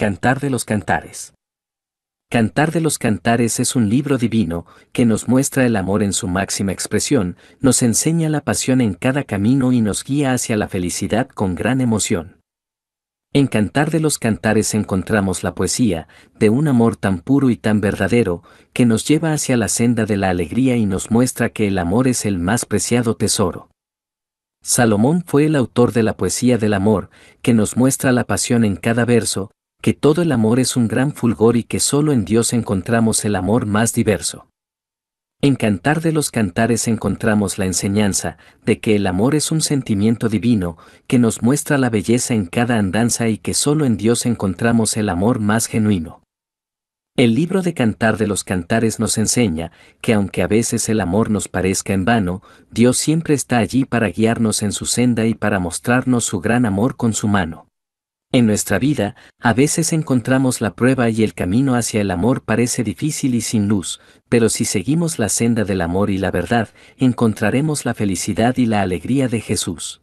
Cantar de los Cantares. Cantar de los Cantares es un libro divino que nos muestra el amor en su máxima expresión, nos enseña la pasión en cada camino y nos guía hacia la felicidad con gran emoción. En Cantar de los Cantares encontramos la poesía de un amor tan puro y tan verdadero que nos lleva hacia la senda de la alegría y nos muestra que el amor es el más preciado tesoro. Salomón fue el autor de la poesía del amor, que nos muestra la pasión en cada verso, que todo el amor es un gran fulgor y que solo en Dios encontramos el amor más diverso. En Cantar de los Cantares encontramos la enseñanza de que el amor es un sentimiento divino que nos muestra la belleza en cada andanza y que solo en Dios encontramos el amor más genuino. El libro de Cantar de los Cantares nos enseña que aunque a veces el amor nos parezca en vano, Dios siempre está allí para guiarnos en su senda y para mostrarnos su gran amor con su mano. En nuestra vida, a veces encontramos la prueba y el camino hacia el amor parece difícil y sin luz, pero si seguimos la senda del amor y la verdad, encontraremos la felicidad y la alegría de Jesús.